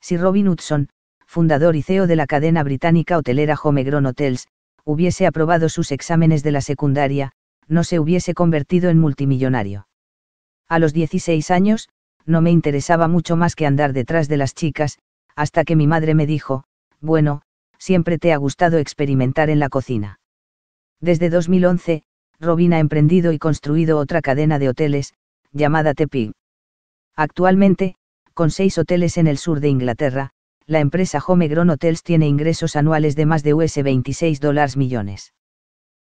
Si Robin Hudson, fundador y CEO de la cadena británica hotelera Homegrown Hotels, hubiese aprobado sus exámenes de la secundaria, no se hubiese convertido en multimillonario. A los 16 años, no me interesaba mucho más que andar detrás de las chicas, hasta que mi madre me dijo, bueno, siempre te ha gustado experimentar en la cocina. Desde 2011, Robin ha emprendido y construido otra cadena de hoteles, llamada Tepig. Actualmente, con seis hoteles en el sur de Inglaterra, la empresa Homegrown Hotels tiene ingresos anuales de más de US$26 millones.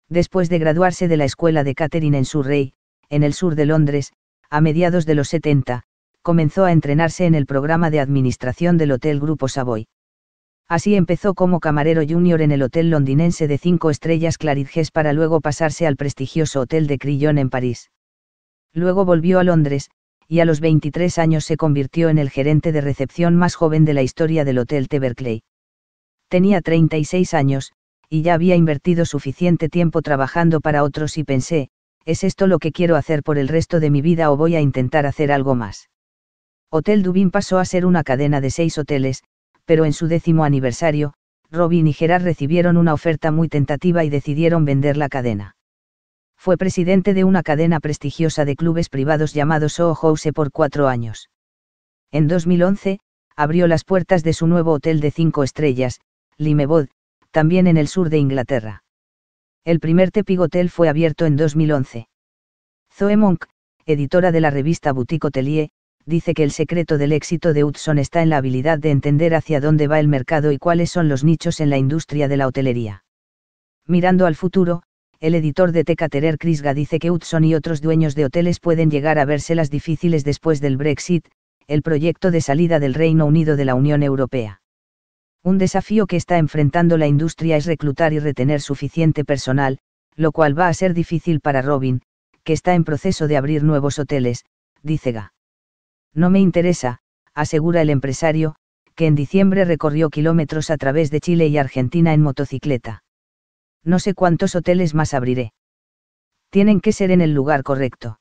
Después de graduarse de la escuela de Catherine en Surrey, en el sur de Londres, a mediados de los 70, comenzó a entrenarse en el programa de administración del Hotel Grupo Savoy. Así empezó como camarero junior en el hotel londinense de cinco estrellas Claridges para luego pasarse al prestigioso hotel de Crillon en París. Luego volvió a Londres, y a los 23 años se convirtió en el gerente de recepción más joven de la historia del Hotel T. Tenía 36 años, y ya había invertido suficiente tiempo trabajando para otros y pensé, ¿es esto lo que quiero hacer por el resto de mi vida o voy a intentar hacer algo más? Hotel Dubin pasó a ser una cadena de seis hoteles, pero en su décimo aniversario, Robin y Gerard recibieron una oferta muy tentativa y decidieron vender la cadena fue presidente de una cadena prestigiosa de clubes privados llamado Soho House por cuatro años. En 2011, abrió las puertas de su nuevo hotel de cinco estrellas, Limebod, también en el sur de Inglaterra. El primer Tepig Hotel fue abierto en 2011. Zoe Monk, editora de la revista Boutique Hotelier, dice que el secreto del éxito de Hudson está en la habilidad de entender hacia dónde va el mercado y cuáles son los nichos en la industria de la hotelería. Mirando al futuro, el editor de Tecaterer Krisga dice que Hudson y otros dueños de hoteles pueden llegar a las difíciles después del Brexit, el proyecto de salida del Reino Unido de la Unión Europea. Un desafío que está enfrentando la industria es reclutar y retener suficiente personal, lo cual va a ser difícil para Robin, que está en proceso de abrir nuevos hoteles, dice Ga. No me interesa, asegura el empresario, que en diciembre recorrió kilómetros a través de Chile y Argentina en motocicleta no sé cuántos hoteles más abriré. Tienen que ser en el lugar correcto.